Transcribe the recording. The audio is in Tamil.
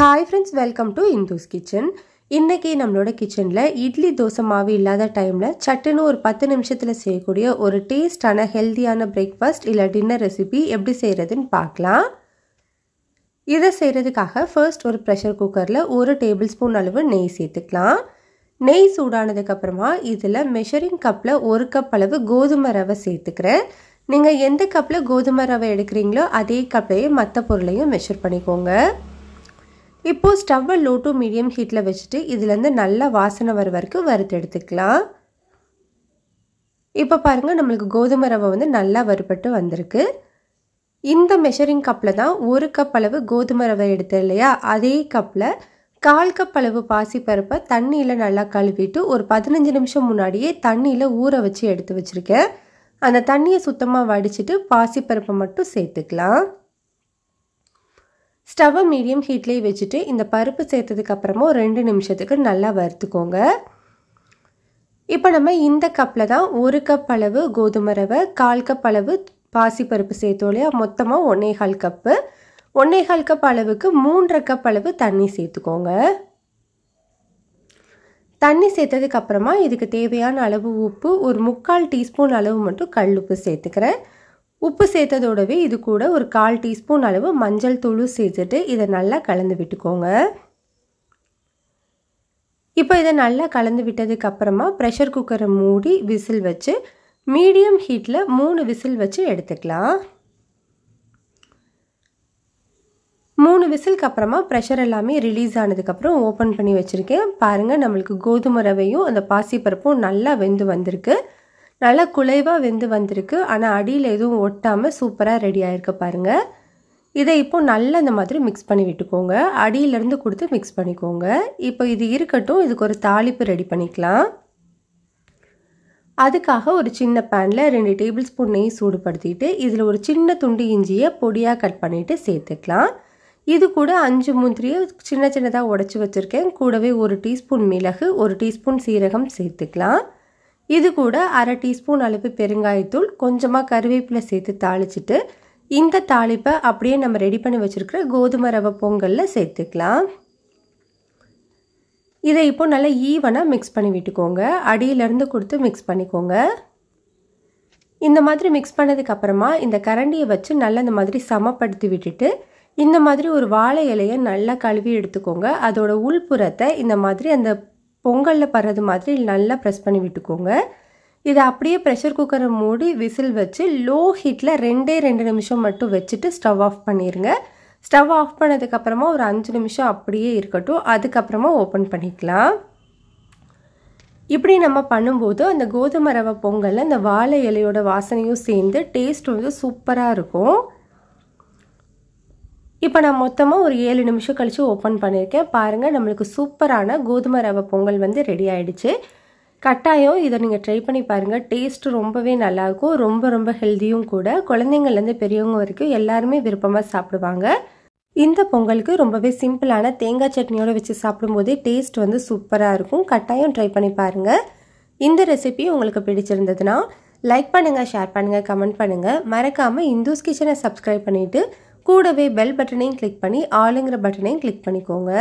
hi friends welcome to Indu's kitchen இன்றைக்கி நம்மளோட கிச்சனில் இட்லி தோசை மாவு இல்லாத டைமில் சட்டுன்னு ஒரு பத்து நிமிஷத்தில் செய்யக்கூடிய ஒரு டேஸ்டான ஹெல்த்தியான பிரேக்ஃபாஸ்ட் இல்லை டின்னர் ரெசிபி எப்படி செய்கிறதுன்னு பார்க்கலாம் இதை செய்கிறதுக்காக ஃபர்ஸ்ட் ஒரு ப்ரெஷர் குக்கரில் ஒரு டேபிள் ஸ்பூன் அளவு நெய் சேர்த்துக்கலாம் நெய் சூடானதுக்கப்புறமா இதில் மெஷரிங் கப்பில் ஒரு கப் அளவு கோதுமை ரவை சேர்த்துக்கிறேன் நீங்கள் எந்த கப்பில் கோதுமை ரவை எடுக்கிறீங்களோ அதே கப்லேயே மற்ற பொருளையும் மெஷர் பண்ணிக்கோங்க இப்போது ஸ்டவ்வை லோ டு மீடியம் ஹீட்டில் வச்சுட்டு இதுலேருந்து நல்லா வாசனை வர வரைக்கும் வறுத்து எடுத்துக்கலாம் இப்போ பாருங்கள் நம்மளுக்கு கோதுமை ரவை வந்து நல்லா வறுபட்டு வந்திருக்கு இந்த மெஷரிங் கப்பில் தான் ஒரு கப் அளவு கோதுமை ரவை எடுத்தோம் இல்லையா அதே கப்பில் கால் கப் அளவு பாசிப்பருப்பை தண்ணியில் நல்லா கழுவிட்டு ஒரு பதினஞ்சு நிமிஷம் முன்னாடியே தண்ணியில் ஊற வச்சு எடுத்து வச்சுருக்கேன் அந்த தண்ணியை சுத்தமாக வடிச்சிட்டு பாசிப்பருப்பை மட்டும் சேர்த்துக்கலாம் ஸ்டவ்வை மீடியம் ஹீட்லேயே வச்சுட்டு இந்த பருப்பு சேர்த்ததுக்கப்புறமா ரெண்டு நிமிஷத்துக்கு நல்லா வறுத்துக்கோங்க இப்போ நம்ம இந்த கப்பில் தான் ஒரு கப் அளவு கோதுமை ரவை கால் கப் அளவு பாசிப்பருப்பு சேர்த்தோம் இல்லையா மொத்தமாக ஒன்றே கால் கப்பு ஒன்றே கால் கப் அளவுக்கு மூன்றரை கப் அளவு தண்ணி சேர்த்துக்கோங்க தண்ணி சேர்த்ததுக்கப்புறமா இதுக்கு தேவையான அளவு உப்பு ஒரு முக்கால் டீஸ்பூன் அளவு மட்டும் கல் உப்பு சேர்த்துக்கிறேன் உப்பு சேர்த்ததோடவே இது கூட ஒரு கால் டீஸ்பூன் அளவு மஞ்சள் தூள் சேர்த்துட்டு இதை நல்லா கலந்து விட்டுக்கோங்க இப்போ இதை நல்லா கலந்து விட்டதுக்கு அப்புறமா ப்ரெஷர் குக்கரை மூடி விசில் வச்சு மீடியம் ஹீட்டில் மூணு விசில் வச்சு எடுத்துக்கலாம் மூணு விசிலுக்கு அப்புறமா ப்ரெஷர் எல்லாமே ரிலீஸ் ஆனதுக்கப்புறம் ஓப்பன் பண்ணி வச்சுருக்கேன் பாருங்கள் நம்மளுக்கு கோதுமை ரவையும் அந்த பாசிப்பருப்பும் நல்லா வெந்து வந்திருக்கு நல்லா குலைவாக வெந்து வந்திருக்கு ஆனால் அடியில் எதுவும் ஒட்டாமல் சூப்பராக ரெடி ஆகிருக்கு பாருங்கள் இதை இப்போ நல்லா இந்த மாதிரி மிக்ஸ் பண்ணி விட்டுக்கோங்க அடியிலேருந்து கொடுத்து மிக்ஸ் பண்ணிக்கோங்க இப்போ இது இருக்கட்டும் இதுக்கு ஒரு தாளிப்பு ரெடி பண்ணிக்கலாம் அதுக்காக ஒரு சின்ன பேனில் ரெண்டு டேபிள் ஸ்பூன் நெய் சூடுபடுத்திட்டு இதில் ஒரு சின்ன துண்டு இஞ்சியை பொடியாக கட் பண்ணிவிட்டு சேர்த்துக்கலாம் இது கூட அஞ்சு முந்திரியை சின்ன சின்னதாக உடச்சி வச்சுருக்கேன் கூடவே ஒரு டீஸ்பூன் மிளகு ஒரு டீஸ்பூன் சீரகம் சேர்த்துக்கலாம் இது கூட அரை டீஸ்பூன் அளவு பெருங்காயத்தூள் கொஞ்சமாக கருவேப்பிலை சேர்த்து தாளிச்சிட்டு இந்த தாளிப்பை அப்படியே நம்ம ரெடி பண்ணி வச்சுருக்கிற கோதுமை ரவை பொங்கலில் சேர்த்துக்கலாம் இதை இப்போ நல்லா ஈவனாக மிக்ஸ் பண்ணி விட்டுக்கோங்க அடியிலேருந்து கொடுத்து மிக்ஸ் பண்ணிக்கோங்க இந்த மாதிரி மிக்ஸ் பண்ணதுக்கப்புறமா இந்த கரண்டியை வச்சு நல்லா இந்த மாதிரி சமப்படுத்தி விட்டுட்டு இந்த மாதிரி ஒரு வாழை இலையை நல்லா கழுவி எடுத்துக்கோங்க அதோட உள்புறத்தை இந்த மாதிரி அந்த பொங்கலில் படுறது மாதிரி நல்லா ப்ரெஸ் பண்ணி விட்டுக்கோங்க இதை அப்படியே ப்ரெஷர் குக்கரை மூடி விசில் வச்சு லோ ஹீட்டில் ரெண்டே ரெண்டு நிமிஷம் மட்டும் வச்சுட்டு ஸ்டவ் ஆஃப் பண்ணிடுங்க ஸ்டவ் ஆஃப் பண்ணதுக்கப்புறமா ஒரு அஞ்சு நிமிஷம் அப்படியே இருக்கட்டும் அதுக்கப்புறமா ஓப்பன் பண்ணிக்கலாம் இப்படி நம்ம பண்ணும்போது அந்த கோதுமை ரவை பொங்கலில் இந்த வாழை இலையோட வாசனையும் சேர்ந்து டேஸ்ட் வந்து சூப்பராக இருக்கும் இப்போ நான் மொத்தமாக ஒரு ஏழு நிமிஷம் கழித்து ஓப்பன் பண்ணியிருக்கேன் பாருங்கள் நம்மளுக்கு சூப்பரான கோதுமை ரவை பொங்கல் வந்து ரெடி ஆகிடுச்சு கட்டாயம் இதை நீங்கள் ட்ரை பண்ணி பாருங்கள் டேஸ்ட்டு ரொம்பவே நல்லாயிருக்கும் ரொம்ப ரொம்ப ஹெல்த்தியும் கூட குழந்தைங்கள்லேருந்து பெரியவங்க வரைக்கும் எல்லாருமே விருப்பமாக சாப்பிடுவாங்க இந்த பொங்கலுக்கு ரொம்பவே சிம்பிளான தேங்காய் சட்னியோடு வச்சு சாப்பிடும்போதே டேஸ்ட் வந்து சூப்பராக இருக்கும் கட்டாயம் ட்ரை பண்ணி பாருங்கள் இந்த ரெசிபி உங்களுக்கு பிடிச்சிருந்ததுன்னா லைக் பண்ணுங்கள் ஷேர் பண்ணுங்கள் கமெண்ட் பண்ணுங்கள் மறக்காமல் இந்துஸ் கிச்சனை சப்ஸ்கிரைப் பண்ணிவிட்டு கூடவே பெல் பட்டனையும் கிளிக் பண்ணி ஆளுங்கிற பட்டனையும் கிளிக் பண்ணிக்கோங்க